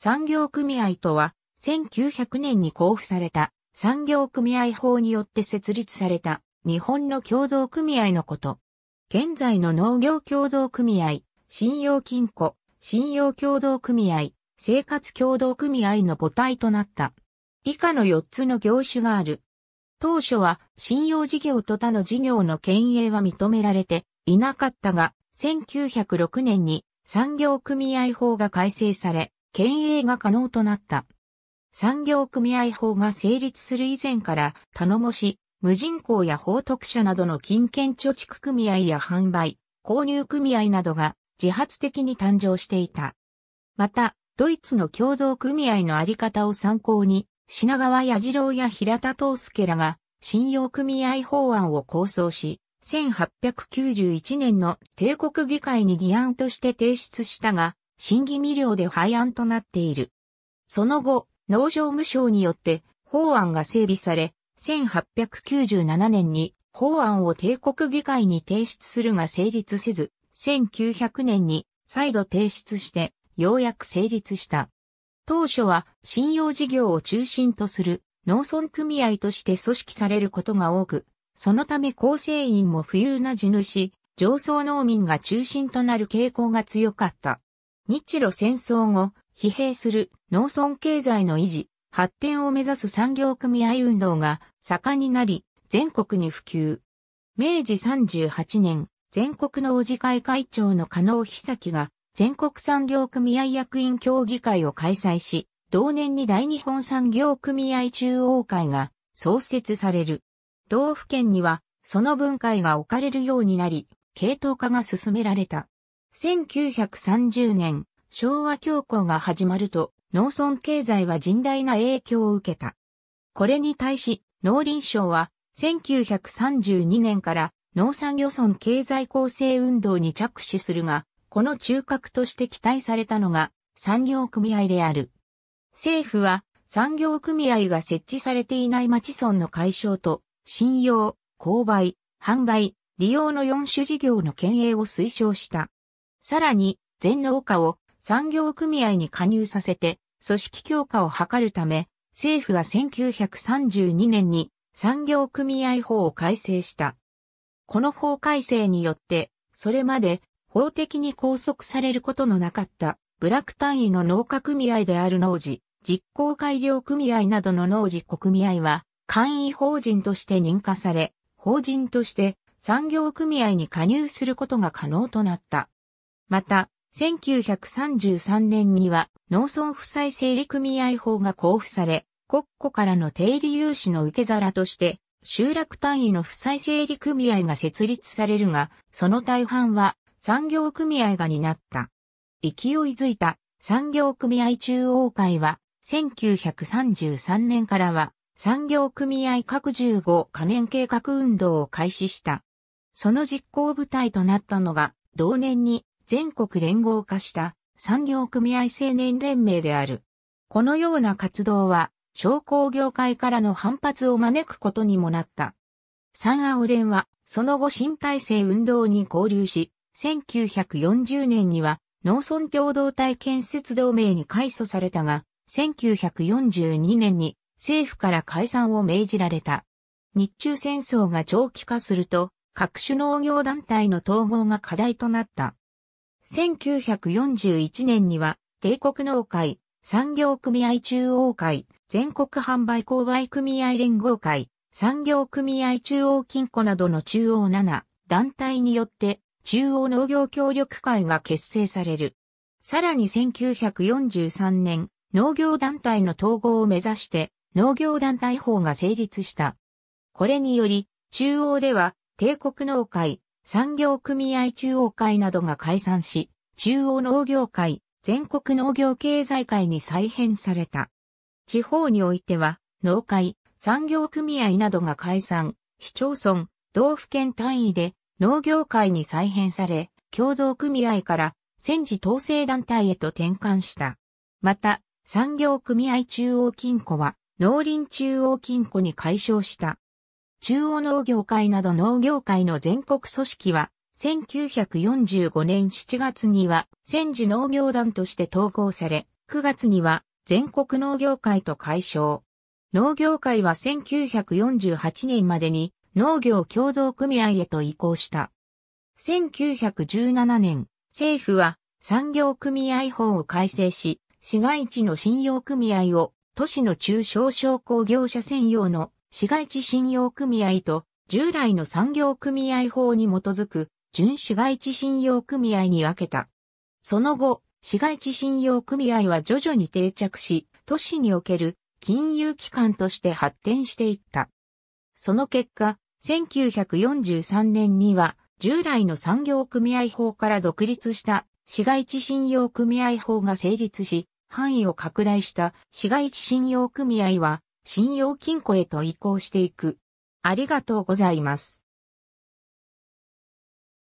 産業組合とは、1900年に交付された産業組合法によって設立された日本の共同組合のこと。現在の農業共同組合、信用金庫、信用共同組合、生活共同組合の母体となった。以下の4つの業種がある。当初は信用事業と他の事業の権営は認められていなかったが、1906年に産業組合法が改正され、県営が可能となった。産業組合法が成立する以前から頼もし、無人工や法徳者などの金券貯蓄組合や販売、購入組合などが自発的に誕生していた。また、ドイツの共同組合のあり方を参考に、品川や次郎や平田東介らが信用組合法案を構想し、1891年の帝国議会に議案として提出したが、審議未了で廃案となっている。その後、農場務省によって法案が整備され、1897年に法案を帝国議会に提出するが成立せず、1900年に再度提出して、ようやく成立した。当初は信用事業を中心とする農村組合として組織されることが多く、そのため構成員も富裕な地主、上層農民が中心となる傾向が強かった。日露戦争後、疲弊する農村経済の維持、発展を目指す産業組合運動が盛んになり、全国に普及。明治38年、全国の王子会会長の加納久が、全国産業組合役員協議会を開催し、同年に大日本産業組合中央会が創設される。道府県には、その分解が置かれるようになり、系統化が進められた。1930年、昭和恐慌が始まると、農村経済は甚大な影響を受けた。これに対し、農林省は、1932年から農産漁村経済構成運動に着手するが、この中核として期待されたのが産業組合である。政府は産業組合が設置されていない町村の解消と、信用、購買、販売、利用の4種事業の県営を推奨した。さらに、全農家を産業組合に加入させて、組織強化を図るため、政府は1932年に産業組合法を改正した。この法改正によって、それまで法的に拘束されることのなかった部落単位の農家組合である農事、実行改良組合などの農事国組合は、簡易法人として認可され、法人として産業組合に加入することが可能となった。また、1933年には農村負債整理組合法が交付され、国庫からの定理融資の受け皿として、集落単位の負債整理組合が設立されるが、その大半は産業組合が担った。勢いづいた産業組合中央会は、1933年からは産業組合各15可燃計画運動を開始した。その実行部隊となったのが、同年に全国連合化した産業組合青年連盟である。このような活動は商工業界からの反発を招くことにもなった。三青連はその後新体制運動に合流し、1940年には農村共同体建設同盟に改組されたが、1942年に政府から解散を命じられた。日中戦争が長期化すると、各種農業団体の統合が課題となった。1941年には、帝国農会、産業組合中央会、全国販売購買組合連合会、産業組合中央金庫などの中央7団体によって中央農業協力会が結成される。さらに1943年、農業団体の統合を目指して農業団体法が成立した。これにより、中央では帝国農会、産業組合中央会などが解散し、中央農業会、全国農業経済会に再編された。地方においては、農会、産業組合などが解散、市町村、道府県単位で農業会に再編され、共同組合から戦時統制団体へと転換した。また、産業組合中央金庫は農林中央金庫に解消した。中央農業会など農業会の全国組織は、1945年7月には、戦時農業団として統合され、9月には、全国農業会と解消。農業会は1948年までに、農業協同組合へと移行した。1917年、政府は産業組合法を改正し、市街地の信用組合を都市の中小商工業者専用の市街地信用組合と従来の産業組合法に基づく準市街地信用組合に分けた。その後、市街地信用組合は徐々に定着し、都市における金融機関として発展していった。その結果、1943年には従来の産業組合法から独立した市街地信用組合法が成立し、範囲を拡大した市街地信用組合は信用金庫へと移行していく。ありがとうございます。